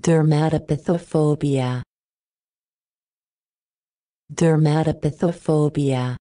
Dermatopathophobia. Dermatopathophobia.